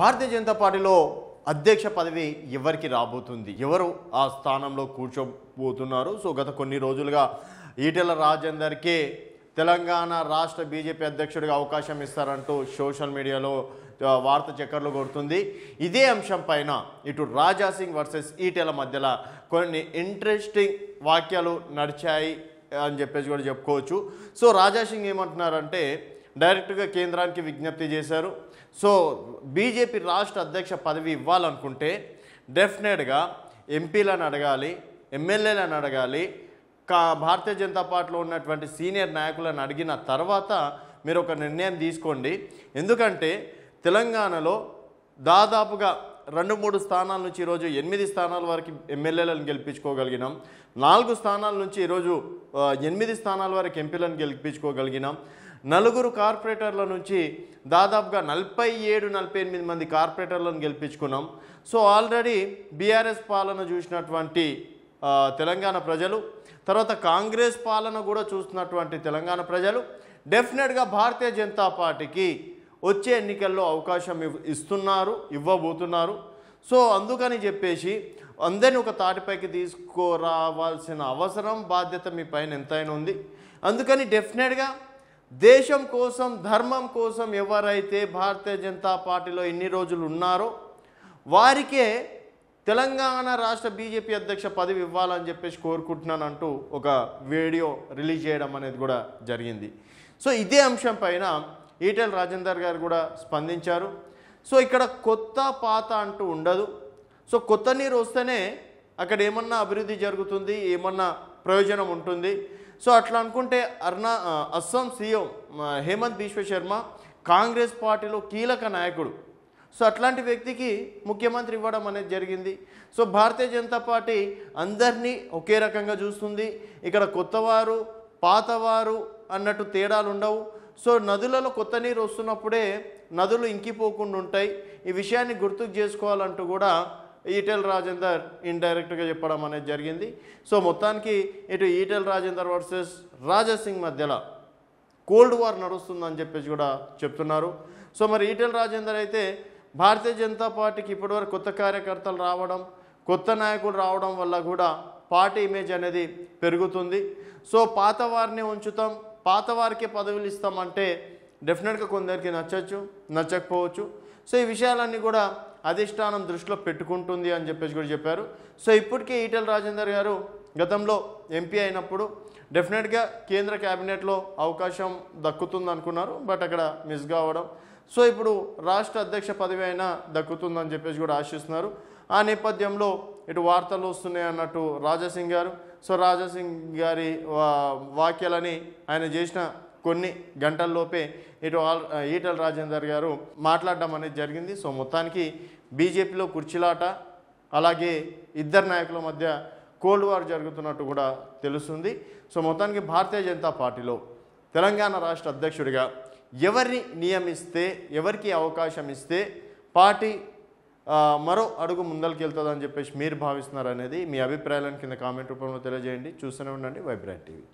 భారతీయ జనతా పార్టీలో అధ్యక్ష పదవి ఎవరికి రాబోతుంది ఎవరు ఆ స్థానంలో కూర్చోబోతున్నారు సో గత కొన్ని రోజులుగా ఈటెల రాజేందర్కే తెలంగాణ రాష్ట్ర బీజేపీ అధ్యక్షుడిగా అవకాశం ఇస్తారంటూ సోషల్ మీడియాలో వార్త చక్కర్లు కొడుతుంది ఇదే అంశం పైన ఇటు రాజాసింగ్ వర్సెస్ ఈటెల మధ్యలో కొన్ని ఇంట్రెస్టింగ్ వాక్యాలు నడిచాయి అని చెప్పేసి కూడా చెప్పుకోవచ్చు సో రాజాసింగ్ ఏమంటున్నారంటే డైరెక్ట్గా కేంద్రానికి విజ్ఞప్తి చేశారు సో బీజేపీ రాష్ట్ర అధ్యక్ష పదవి ఇవ్వాలనుకుంటే డెఫినెట్గా ఎంపీలను అడగాలి ఎమ్మెల్యేలను అడగాలి కా భారతీయ జనతా పార్టీలో ఉన్నటువంటి సీనియర్ నాయకులను అడిగిన తర్వాత మీరు ఒక నిర్ణయం తీసుకోండి ఎందుకంటే తెలంగాణలో దాదాపుగా రెండు మూడు స్థానాల నుంచి ఈరోజు ఎనిమిది స్థానాల వరకు ఎమ్మెల్యేలను గెలిపించుకోగలిగినాం నాలుగు స్థానాల నుంచి ఈరోజు ఎనిమిది స్థానాల వరకు ఎంపీలను గెలిపించుకోగలిగినాం నలుగురు కార్పొరేటర్ల నుంచి దాదాపుగా నలభై ఏడు నలభై ఎనిమిది మంది కార్పొరేటర్లను గెలిపించుకున్నాం సో ఆల్రెడీ బీఆర్ఎస్ పాలన చూసినటువంటి తెలంగాణ ప్రజలు తర్వాత కాంగ్రెస్ పాలన కూడా చూస్తున్నటువంటి తెలంగాణ ప్రజలు డెఫినెట్గా భారతీయ జనతా పార్టీకి వచ్చే ఎన్నికల్లో అవకాశం ఇస్తున్నారు ఇవ్వబోతున్నారు సో అందుకని చెప్పేసి అందరిని ఒక తాటిపైకి తీసుకురావాల్సిన అవసరం బాధ్యత మీ పైన ఎంతైనా ఉంది అందుకని డెఫినెట్గా దేశం కోసం ధర్మం కోసం ఎవరైతే భారతీయ జనతా పార్టీలో ఎన్ని రోజులు ఉన్నారో వారికే తెలంగాణ రాష్ట్ర బీజేపీ అధ్యక్ష పదవి ఇవ్వాలని చెప్పేసి కోరుకుంటున్నానంటూ ఒక వీడియో రిలీజ్ చేయడం అనేది కూడా జరిగింది సో ఇదే అంశం పైన ఈటెల్ రాజేందర్ గారు కూడా స్పందించారు సో ఇక్కడ కొత్త పాత అంటూ ఉండదు సో కొత్త నీరు వస్తేనే అక్కడ ఏమన్నా అభివృద్ధి జరుగుతుంది ఏమన్నా ప్రయోజనం ఉంటుంది సో అట్లా అనుకుంటే అర్నా అస్సాం సీఎం హేమంత్ బిశ్వ శర్మ కాంగ్రెస్ పార్టీలో కీలక నాయకుడు సో అట్లాంటి వ్యక్తికి ముఖ్యమంత్రి ఇవ్వడం అనేది జరిగింది సో భారతీయ జనతా పార్టీ అందరినీ ఒకే రకంగా చూస్తుంది ఇక్కడ కొత్తవారు పాతవారు అన్నట్టు తేడాలు ఉండవు సో నదులలో కొత్త నీరు వస్తున్నప్పుడే నదులు ఇంకిపోకుండా ఉంటాయి ఈ విషయాన్ని గుర్తుకు చేసుకోవాలంటూ కూడా ఈటెల్ రాజేందర్ ఇండైరెక్ట్గా చెప్పడం అనేది జరిగింది సో మొత్తానికి ఇటు ఈటెల్ రాజేందర్ వర్సెస్ రాజాసింగ్ మధ్యలో కోల్డ్ వార్ నడుస్తుందని చెప్పేసి కూడా చెప్తున్నారు సో మరి ఈటెల్ రాజేందర్ అయితే భారతీయ జనతా పార్టీకి ఇప్పటివరకు కొత్త కార్యకర్తలు రావడం కొత్త నాయకులు రావడం వల్ల కూడా పార్టీ ఇమేజ్ అనేది పెరుగుతుంది సో పాత వారిని ఉంచుతాం పాత వారికి పదవులు ఇస్తామంటే డెఫినెట్గా కొందరికి నచ్చచ్చు నచ్చకపోవచ్చు సో ఈ విషయాలన్నీ కూడా అధిష్టానం దృష్టిలో పెట్టుకుంటుంది అని చెప్పేసి కూడా చెప్పారు సో ఇప్పటికే ఈటెల రాజేందర్ గారు గతంలో ఎంపీ అయినప్పుడు డెఫినెట్గా కేంద్ర క్యాబినెట్లో అవకాశం దక్కుతుంది అనుకున్నారు బట్ అక్కడ మిస్ కావడం సో ఇప్పుడు రాష్ట్ర అధ్యక్ష పదవి అయినా దక్కుతుందని చెప్పేసి కూడా ఆశిస్తున్నారు ఆ నేపథ్యంలో ఇటు వార్తలు వస్తున్నాయి అన్నట్టు రాజాసింగ్ గారు సో రాజాసింగ్ గారి వాక్యాలని ఆయన చేసిన కొన్ని గంటల్లోపే ఇటు ఆల్ ఈటల రాజేందర్ గారు మాట్లాడడం అనేది జరిగింది సో మొత్తానికి బీజేపీలో కుర్చీలాట అలాగే ఇద్దరు నాయకుల మధ్య కోల్డ్ వార్ జరుగుతున్నట్టు కూడా తెలుస్తుంది సో మొత్తానికి భారతీయ జనతా పార్టీలో తెలంగాణ రాష్ట్ర అధ్యక్షుడిగా ఎవరిని నియమిస్తే ఎవరికి అవకాశం ఇస్తే పార్టీ మరో అడుగు వెళ్తుందని చెప్పేసి మీరు భావిస్తున్నారనేది మీ అభిప్రాయాలను కింద కామెంట్ రూపంలో తెలియజేయండి చూస్తూనే ఉండండి వైబ్రాంట్ టీవీ